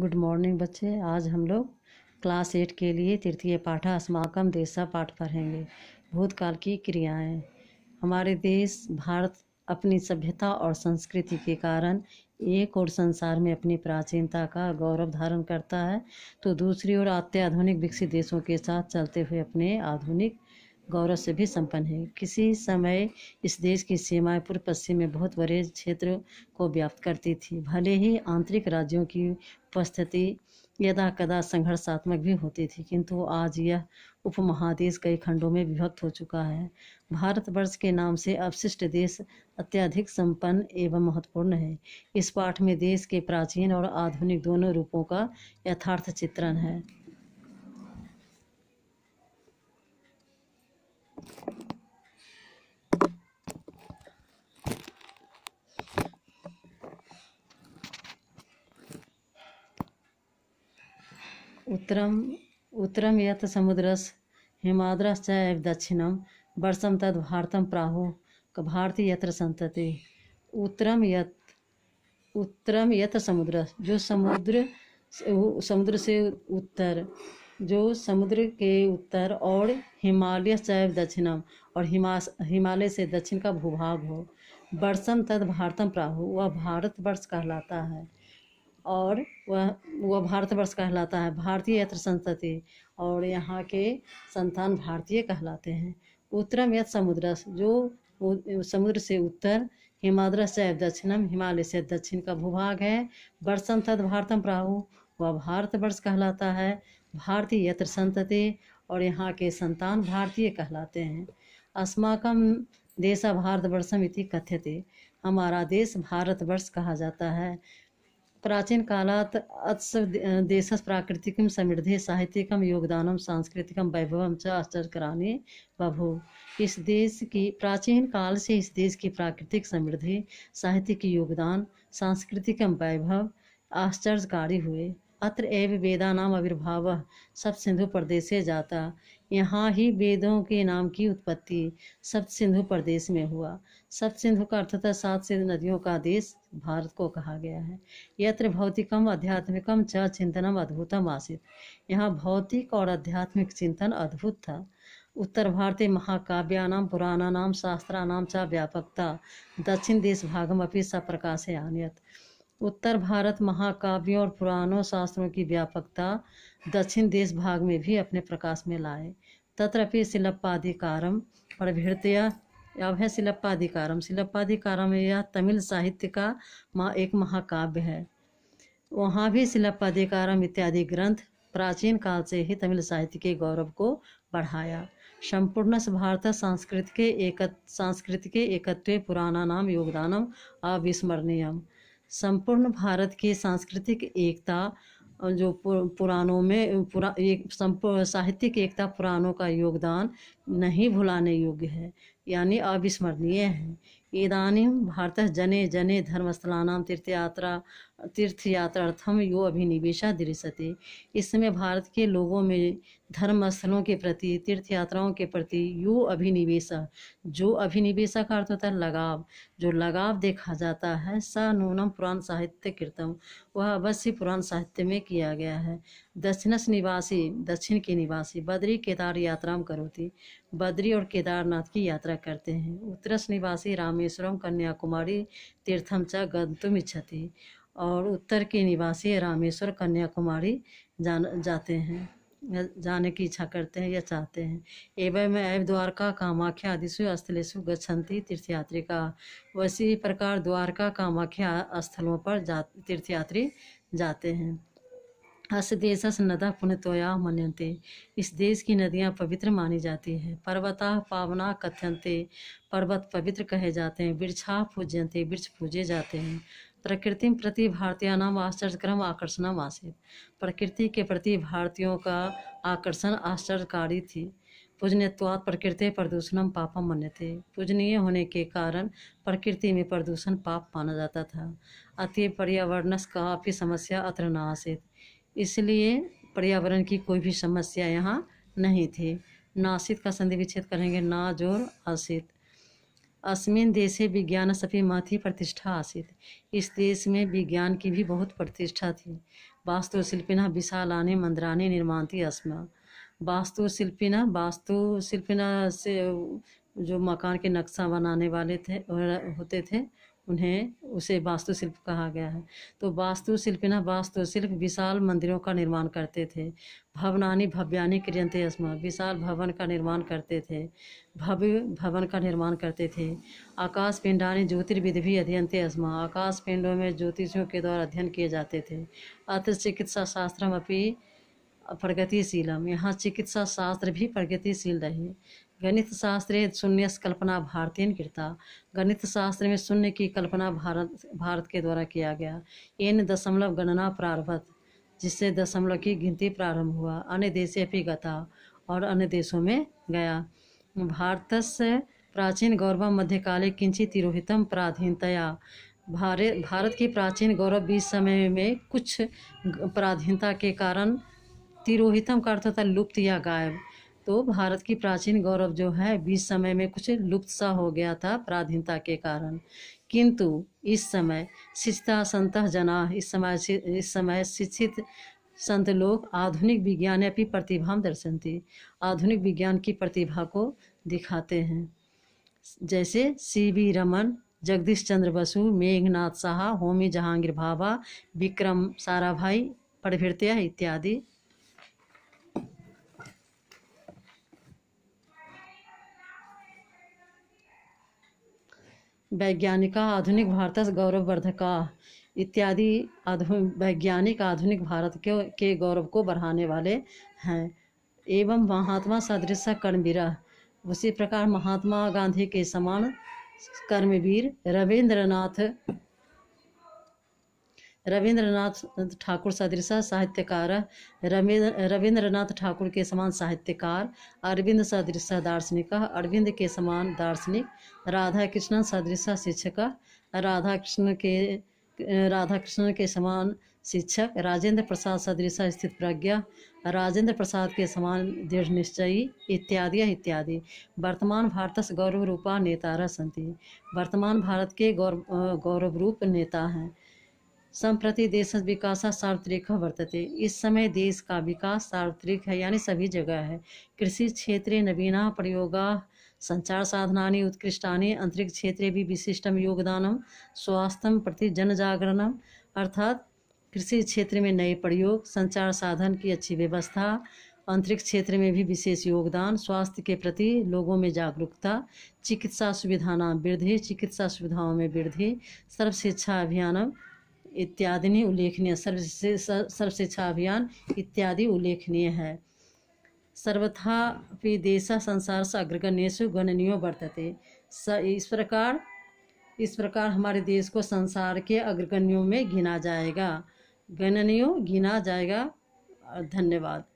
good morning बच्चे आज हम लोग क्लास एट के लिए तृतीय पाठा अस्माकम देशा पाठ पढ़ेंगे भूतकाल की क्रियाएं हमारे देश भारत अपनी सभ्यता और संस्कृति के कारण एक और संसार में अपनी प्राचीनता का गौरव धारण करता है तो दूसरी ओर अत्याधुनिक विकसित देशों के साथ चलते हुए अपने आधुनिक गौरव से भी संपन्न है किसी समय इस देश की सीमाएं पूर्व पश्चिम में बहुत बड़े क्षेत्र को व्याप्त करती थी भले ही आंतरिक राज्यों की उपस्थिति यदा कदा संघर्षात्मक भी होती थी किंतु आज यह उपमहादेश कई खंडों में विभक्त हो चुका है भारतवर्ष के नाम से अवशिष्ट देश अत्यधिक संपन्न एवं महत्वपूर्ण है इस पाठ में देश के प्राचीन और आधुनिक दोनों रूपों का यथार्थ चित्रण है उत्तरम उत्तरम यथ समुद्रस हिमाद्रस एव दक्षिणम वर्षम तद भारतम प्राहु भारती यत्र संतति उत्तरम यत उत्तरम यत समुद्र जो समुद्र समुद्र से उत्तर जो समुद्र के उत्तर और हिमालय से दक्षिणम और हिमा हिमालय से दक्षिण का भूभाग हो वर्षम तद भारतम प्राहु वह भारत वर्ष कहलाता है और वह वह भारतवर्ष कहलाता है भारतीय यत्र संतति और यहाँ के संतान भारतीय कहलाते हैं उत्तरम यथ समुद्र जो समुद्र से उत्तर हिमाद्र से दक्षिणम हिमालय से दक्षिण का भूभाग है वर्षम तद भारतम प्राहु वह भारतवर्ष कहलाता है भारतीय यत्र संतति और यहाँ के संतान भारतीय कहलाते हैं अस्माकम देश भारतवर्षम इति कथ्यते हमारा देश भारतवर्ष कहा जाता है प्राचीनकालात् अत्स देश प्राकृतिक समृद्धि साहित्यिक योगदान सांस्कृतिक वैभव च आश्चर्यकराने बभू इस देश की प्राचीन काल से इस देश की प्राकृतिक समृद्धि साहित्यिक योगदान सांस्कृतिक वैभव आश्चर्यकारी हुए अत्र एव नाम आविर्भाव सप्त सिंधु प्रदेश से जाता यहाँ ही वेदों के नाम की उत्पत्ति सप्त सिंधु प्रदेश में हुआ सप्त सिंधु का अर्थ था सात सिंधु नदियों का देश भारत को कहा गया है यत्र भौतिकम आध्यात्मिकम च चिंतनम अद्भुतम आसित यहाँ भौतिक और आध्यात्मिक चिंतन अद्भुत था उत्तर भारतीय महाकाव्या पुराणा शास्त्राण च व्यापकता दक्षिण देश भागम अपनी सप्रकाशे आनयत उत्तर भारत महाकाव्यों और पुराणों शास्त्रों की व्यापकता दक्षिण देश भाग में भी अपने प्रकाश में लाए तत्रपि शिलप्पाधिकारम प्रभृतया अब है शिलप्पाधिकारम शिलप्पाधिकारम यह तमिल साहित्य का एक महाकाव्य है वहाँ भी शिलप्पाधिकारम इत्यादि ग्रंथ प्राचीन काल से ही तमिल साहित्य के गौरव को बढ़ाया संपूर्ण भारत संस्कृत के एक सांस्कृतिक एकत्व पुराना नाम योगदानम अविस्मरणीयम संपूर्ण भारत की सांस्कृतिक एकता जो पुराणों में पुरा एक साहित्यिक एकता पुराणों का योगदान नहीं भुलाने योग्य है यानी अविस्मरणीय है इदानी भारत जने जने धर्मस्थलाना तीर्थयात्रा तीर्थयात्रार्थम यो अभिनिवेशा दृश्यते इसमें भारत के लोगों में धर्मस्थलों के प्रति तीर्थयात्राओं के प्रति यो अभिनिवेशा जो अभिनिवेशा का अर्थ होता है लगाव जो लगाव देखा जाता है स नूनम पुराण साहित्य कीर्तन वह अवश्य पुराण साहित्य में किया गया है दक्षिणस निवासी दक्षिण के निवासी बद्री केदार यात्राम करोति बद्री और केदारनाथ की यात्रा करते हैं उत्तरस निवासी रामेश्वरम कन्याकुमारी तीर्थम च गंतुम इच्छति और उत्तर के निवासी रामेश्वर कन्याकुमारी जान जाते हैं जाने की इच्छा करते हैं या चाहते हैं एवं में ऐब द्वारका कामाख्या आदिशु स्थलेशु गति तीर्थयात्री का वैसी प्रकार द्वारका कामाख्या स्थलों पर जा तीर्थयात्री जाते हैं अस देश नदा पुण्यतोया मन्यन्ते इस देश की नदियाँ पवित्र मानी जाती हैं पर्वता पावना कथ्यंते पर्वत पवित्र कहे जाते हैं वृक्षा पूज्यंते वृक्ष पूजे जाते हैं प्रकृति प्रति नाम आश्चर्यक्रम आकर्षणम आसित प्रकृति के प्रति भारतीयों का आकर्षण आश्चर्यकारी थी पूजनीयत्वात् प्रकृति प्रदूषणम पापम थे पूजनीय होने के कारण प्रकृति में प्रदूषण पाप माना जाता था अति पर्यावरण का भी समस्या अत्र न आसित इसलिए पर्यावरण की कोई भी समस्या यहाँ नहीं थी नासित का संधि विच्छेद करेंगे ना जोर आसित अस्मिन देशे विज्ञान सभी माथी प्रतिष्ठा आसित इस देश में विज्ञान की भी बहुत प्रतिष्ठा थी वास्तुशिल्पिना विशालाने मंदराने थी अस्मा वास्तुशिल्पिना वास्तुशिल्पिना से जो मकान के नक्शा बनाने वाले थे होते थे उन्हें उसे वास्तुशिल्प कहा गया है तो वास्तुशिल्प ना वास्तुशिल्प विशाल मंदिरों का निर्माण करते थे भवनानी भव्यानी क्रियंते अस्मा विशाल भवन का निर्माण करते थे भव्य भवन का निर्माण करते थे आकाश पिंडानी ज्योतिर्विद भी अध्ययनते अस्मा आकाश पिंडों में ज्योतिषियों के द्वारा अध्ययन किए जाते थे अत चिकित्सा शास्त्रम अपनी प्रगतिशीलम यहाँ चिकित्सा शास्त्र भी प्रगतिशील रहे गणित शास्त्र शून्य कल्पना भारतीय कृता गणित शास्त्र में शून्य की कल्पना भारत भारत के द्वारा किया गया एन दशमलव गणना प्रारभत जिससे दशमलव की गिनती प्रारंभ हुआ अन्य देशे भी गता और अन्य देशों में गया भारत से प्राचीन गौरव मध्यकाले किंचित तिरोहितम प्राधीनतया भारत भारत की प्राचीन गौरव बीच समय में कुछ पराधीनता के कारण तिरोहितम का अर्थ होता लुप्त या गायब तो भारत की प्राचीन गौरव जो है बीस समय में कुछ लुप्त सा हो गया था प्राधीनता के कारण किंतु इस समय शिक्षता संत जना इस समय इस समय शिक्षित संत लोग आधुनिक विज्ञान अपनी प्रतिभा दर्शनती आधुनिक विज्ञान की प्रतिभा को दिखाते हैं जैसे सी वी रमन जगदीश चंद्र बसु मेघनाथ साहा होमी जहांगीर भाभा विक्रम साराभाई पड़भिड़तिया इत्यादि वैज्ञानिका आधुनिक भारत गौरववर्धका इत्यादि आधु वैज्ञानिक आधुनिक भारत के के गौरव को बढ़ाने वाले हैं एवं महात्मा सदृश कर्मवीरा उसी प्रकार महात्मा गांधी के समान कर्मवीर रविंद्रनाथ रविंद्रनाथ ठाकुर सदृशा साहित्यकार रविंद्रनाथ ठाकुर के समान साहित्यकार अरविंद सदृशा दार्शनिक अरविंद के समान दार्शनिक राधा कृष्ण सदृशा शिक्षक राधा कृष्ण के राधा कृष्ण के समान शिक्षक राजेंद्र प्रसाद सदृशा स्थित प्रज्ञा राजेंद्र प्रसाद के समान दृढ़ निश्चयी इत्यादि इत्यादि वर्तमान भारत गौरव रूपा नेतारा संति वर्तमान भारत के गौरव गौरव रूप नेता हैं संप्रति देश विकास सार्वत्रिक वर्तते इस समय देश का विकास सार्वत्रिक है यानी सभी जगह है कृषि क्षेत्रे नवीना प्रयोगा संचार साधना उत्कृष्टा अंतरिक्ष भी विशिष्टम योगदानम स्वास्थ्य प्रति जनजागरणम अर्थात कृषि क्षेत्र में नए प्रयोग संचार साधन की अच्छी व्यवस्था अंतरिक्ष क्षेत्र में भी विशेष योगदान स्वास्थ्य के प्रति लोगों में जागरूकता चिकित्सा सुविधा नाम वृद्धि चिकित्सा सुविधाओं में वृद्धि सर्व शिक्षा इत्यादि उल्लेखनीय सर्वशिक्षा अभियान इत्यादि उल्लेखनीय है सर्वथा देश संसार से अग्रगण्यु गणनीय वर्तते स इस प्रकार इस प्रकार हमारे देश को संसार के अग्रगण्यों में गिना जाएगा गणनीय गिना जाएगा धन्यवाद